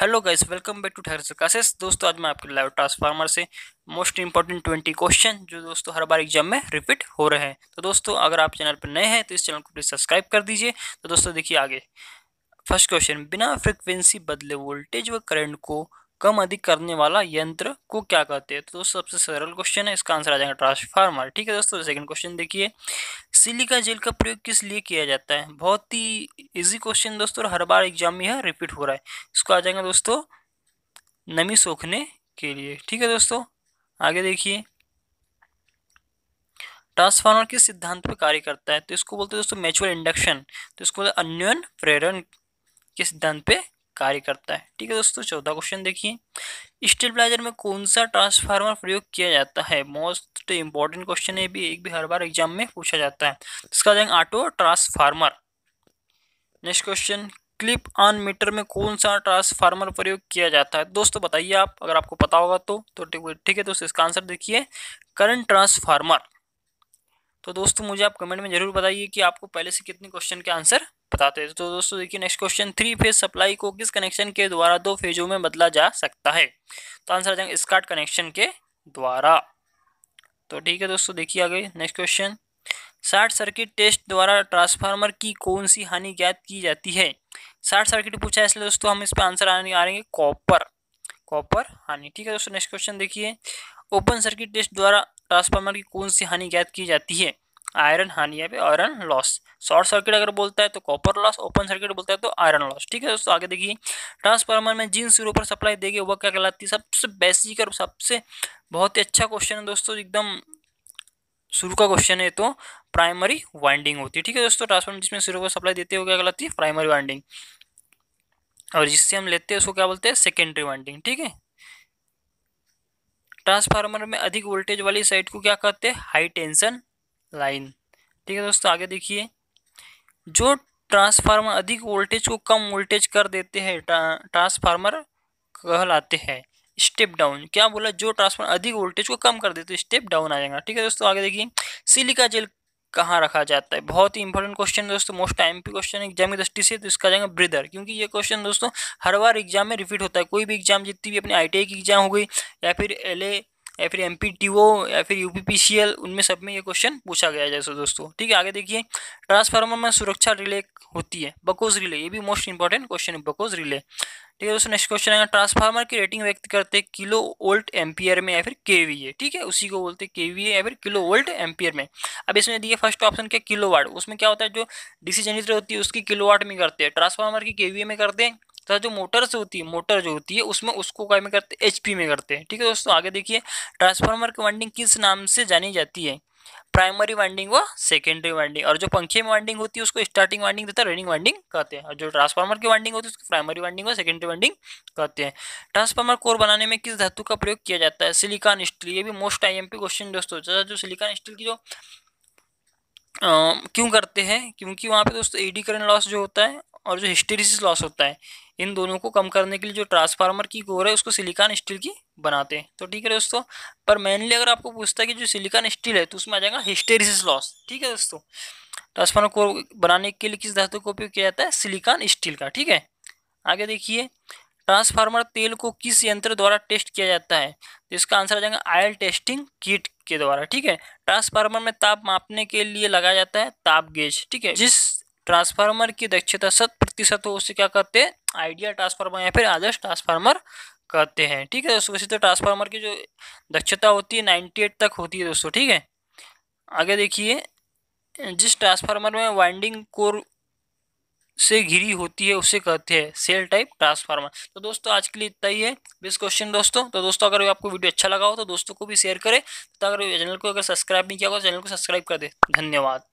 hello guys welcome back to ठहर सकाशेस दोस्तों आज मैं आपके लाइव ट्रांसफार्मर से मोस्ट इंपॉर्टेंट ट्वेंटी क्वेश्चन जो दोस्तों हर बार एग्जाम में रिपीट हो रहे हैं तो दोस्तों अगर आप चैनल पर नए हैं तो इस चैनल को प्लीज़ सब्सक्राइब कर दीजिए तो दोस्तों देखिए आगे फर्स्ट क्वेश्चन बिना फ्रिक्वेंसी बदले वोल्टेज व करेंट को कम अधिक करने वाला यंत्र को क्या कहते हैं तो दोस्तों सबसे सरल क्वेश्चन है इसका आंसर आ जाएगा ट्रांसफार्मर ठीक है दोस्तों सेकंड क्वेश्चन देखिए सिलिका जेल का प्रयोग किस लिए किया जाता है बहुत ही इजी क्वेश्चन दोस्तों हर बार एग्जाम में यह रिपीट हो रहा है इसको आ जाएगा दोस्तों नमी सोखने के लिए ठीक है दोस्तों आगे देखिए ट्रांसफार्मर किस सिद्धांत पर कार्य करता है तो इसको बोलते हैं दोस्तों मेचुअल इंडक्शन तो इसको बोलते अन्योन प्रेरण के सिद्धांत पे कार्य करता है ठीक है दोस्तों चौथा क्वेश्चन देखिए स्टेबलाइजर में कौन सा ट्रांसफार्मर प्रयोग किया जाता है मोस्ट इंपॉर्टेंट क्वेश्चन है भी एक भी हर बार एग्जाम में पूछा जाता है इसका जाएंगे auto transformer next question clip on meter में कौन सा ट्रांसफार्मर प्रयोग किया जाता है दोस्तों बताइए आप अगर आपको पता होगा तो तो ठीक है दोस्तों इसका आंसर देखिए करंट ट्रांसफार्मर तो दोस्तों मुझे आप कमेंट में जरूर बताइए कि आपको पहले से कितने क्वेश्चन के आंसर बताते हैं तो दोस्तों देखिए next question three phase supply को किस कनेक्शन के द्वारा दो फेजों में बदला जा सकता है तो आंसर आ जाएंगे स्कार्ट कनेक्शन के द्वारा तो ठीक है दोस्तों देखिए आगे next question short circuit test द्वारा ट्रांसफार्मर की कौन सी हानि ज्ञात की जाती है शार्ट सर्किट पूछा है इसलिए दोस्तों हम इस पर आंसर आने आ रहे हैं कॉपर कॉपर हानि ठीक है दोस्तों नेक्स्ट क्वेश्चन देखिए ओपन सर्किट टेस्ट द्वारा ट्रांसफार्मर की कौन सी हानि ज्ञात की जाती है आयरन हानि या फिर आयरन लॉस शॉर्ट सर्किट अगर बोलता है तो कॉपर लॉस ओपन सर्किट बोलता है तो आयरन लॉस ठीक है दोस्तों आगे देखिए ट्रांसफार्मर में जिन सिरों पर सप्लाई देगी वह क्या कहलाती है सबसे बेसिक और सबसे बहुत ही अच्छा क्वेश्चन है दोस्तों एकदम शुरू का क्वेश्चन है तो प्राइमरी वाइंडिंग होती है ठीक है दोस्तों ट्रांसफार्मर जिसमें सिरों पर सप्लाई देते हो क्या कहलाती है प्राइमरी वाइंडिंग और जिससे हम लेते हैं उसको क्या बोलते हैं सेकेंडरी वाइंडिंग ठीक है ट्रांसफार्मर में अधिक वोल्टेज वाली साइड को क्या कहते हैं हाई टेंशन लाइन ठीक है दोस्तों आगे देखिए जो ट्रांसफार्मर अधिक वोल्टेज को कम वोल्टेज कर देते हैं ट्रांसफार्मर कहलाते हैं स्टेप डाउन क्या बोला जो ट्रांसफार्मर अधिक वोल्टेज को कम कर देते हैं स्टेप डाउन आ जाएगा ठीक है दोस्तों आगे देखिए सिलिका जेल कहाँ रखा जाता है बहुत ही इंपॉर्टेंट क्वेश्चन दोस्तों मोस्ट टाइम पी क्वेश्चन एग्जाम की दृष्टि से तो इसका जाएगा ब्रिदर क्योंकि ये क्वेश्चन दोस्तों हर बार एग्जाम में रिपीट होता है कोई भी एग्जाम जितनी भी अपनी आई की एग्जाम हो गई या फिर एल या फिर एम या फिर यू उनमें सब में ये क्वेश्चन पूछा गया जैसे दोस्तों ठीक है आगे देखिए ट्रांसफार्मर में सुरक्षा रिले होती है बकोज रिले ये भी मोस्ट इंपॉर्टेंट क्वेश्चन है बकोज रिले ठीक है दोस्तों नेक्स्ट क्वेश्चन है ट्रांसफार्मर की रेटिंग व्यक्त करते हैं किलो वोल्ट एम्पियर में या फिर ए ठीक है उसी को बोलते हैं केवीए या फिर किलो वोल्ट एम्पियर में अब इसमें दिए फर्स्ट ऑप्शन क्या किलो वाट उसमें क्या होता है जो डीसी जनरेटर होती है उसकी किलो वाट में करते हैं ट्रांसफार्मर की ए में करते हैं तथा जो मोटर्स होती है मोटर जो होती है उसमें उसको क्या में करते एच में करते हैं ठीक है दोस्तों आगे देखिए ट्रांसफार्मर की वाइंडिंग किस नाम से जानी जाती है प्राइमरी वाइंडिंग व सेकेंडरी वाइंडिंग और जो पंखे में वाइंडिंग होती है उसको स्टार्टिंग वाइंडिंग तथा रनिंग वाइंडिंग कहते हैं और जो ट्रांसफार्मर की वाइंडिंग होती है उसको प्राइमरी वाइंडिंग व सेकेंडरी वाइंडिंग कहते हैं ट्रांसफार्मर कोर बनाने में किस धातु का प्रयोग किया जाता है सिलिकॉन स्टील ये भी मोस्ट आईएमपी क्वेश्चन दोस्तों जैसा जो सिलिकॉन स्टील की जो क्यों करते हैं क्योंकि वहाँ पे दोस्तों एडी करेंट लॉस जो होता है और जो हिस्टेरिस लॉस होता है इन दोनों को कम करने के लिए जो ट्रांसफार्मर की गोर है उसको सिलिकॉन स्टील की बनाते हैं तो ठीक है दोस्तों पर मेनली अगर आपको पूछता है कि जो सिलिकॉन स्टील है तो उसमें आ जाएगा हिस्टेरिस लॉस ठीक है दोस्तों ट्रांसफार्मर को बनाने के लिए किस धातु का उपयोग किया जाता है सिलिकॉन स्टील का ठीक है आगे देखिए ट्रांसफार्मर तेल को किस यंत्र द्वारा टेस्ट किया जाता है तो इसका आंसर आ जाएगा आयल टेस्टिंग किट के द्वारा ठीक है ट्रांसफार्मर में ताप मापने के लिए लगाया जाता है ताप गेज ठीक है जिस ट्रांसफार्मर की दक्षता शत प्रतिशत हो उसे क्या कहते हैं आइडिया ट्रांसफार्मर या फिर आदर्श ट्रांसफार्मर कहते हैं ठीक है दोस्तों वैसे तो ट्रांसफार्मर की जो दक्षता होती है नाइन्टी एट तक होती है दोस्तों ठीक है आगे देखिए जिस ट्रांसफार्मर में वाइंडिंग कोर से घिरी होती है उसे कहते हैं सेल टाइप ट्रांसफार्मर तो दोस्तों आज के लिए इतना ही है बेस क्वेश्चन दोस्तों तो दोस्तों अगर आपको वीडियो अच्छा लगा हो तो दोस्तों को भी शेयर करें तो अगर चैनल को अगर सब्सक्राइब नहीं किया हो तो चैनल को सब्सक्राइब कर दे धन्यवाद